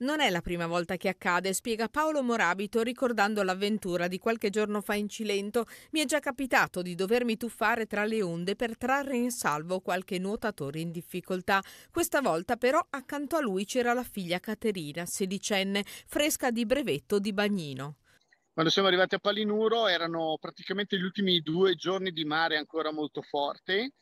Non è la prima volta che accade, spiega Paolo Morabito ricordando l'avventura di qualche giorno fa in Cilento. Mi è già capitato di dovermi tuffare tra le onde per trarre in salvo qualche nuotatore in difficoltà. Questa volta però accanto a lui c'era la figlia Caterina, sedicenne, fresca di brevetto di bagnino. Quando siamo arrivati a Palinuro erano praticamente gli ultimi due giorni di mare ancora molto forte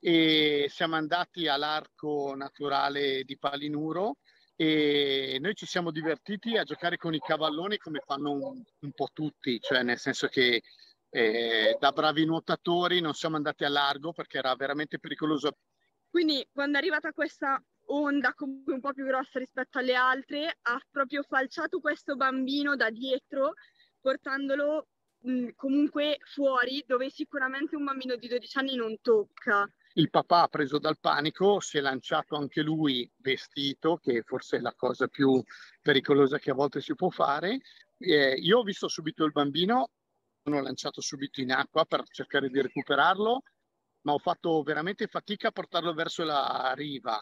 e siamo andati all'arco naturale di Palinuro e noi ci siamo divertiti a giocare con i cavalloni come fanno un, un po' tutti, cioè nel senso che eh, da bravi nuotatori non siamo andati a largo perché era veramente pericoloso. Quindi quando è arrivata questa onda comunque un po' più grossa rispetto alle altre, ha proprio falciato questo bambino da dietro portandolo comunque fuori dove sicuramente un bambino di 12 anni non tocca. Il papà preso dal panico si è lanciato anche lui vestito, che forse è la cosa più pericolosa che a volte si può fare. Eh, io ho visto subito il bambino, sono lanciato subito in acqua per cercare di recuperarlo, ma ho fatto veramente fatica a portarlo verso la riva.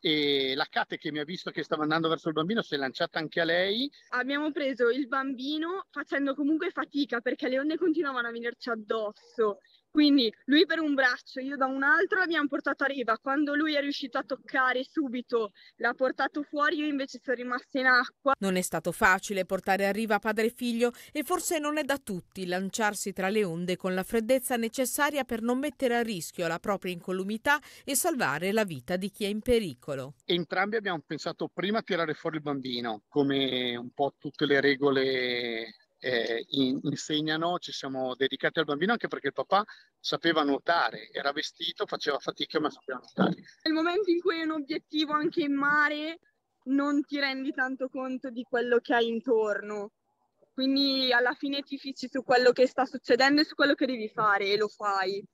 E la Cate che mi ha visto che stava andando verso il bambino si è lanciata anche a lei. Abbiamo preso il bambino facendo comunque fatica perché le onde continuavano a venirci addosso quindi lui per un braccio, io da un altro l'abbiamo portato a riva. Quando lui è riuscito a toccare subito, l'ha portato fuori, io invece sono rimasta in acqua. Non è stato facile portare a riva padre e figlio e forse non è da tutti lanciarsi tra le onde con la freddezza necessaria per non mettere a rischio la propria incolumità e salvare la vita di chi è in pericolo. Entrambi abbiamo pensato prima a tirare fuori il bambino, come un po' tutte le regole insegnano, ci siamo dedicati al bambino anche perché il papà sapeva nuotare, era vestito, faceva fatica ma sapeva nuotare. Nel momento in cui hai un obiettivo anche in mare non ti rendi tanto conto di quello che hai intorno, quindi alla fine ti fici su quello che sta succedendo e su quello che devi fare e lo fai.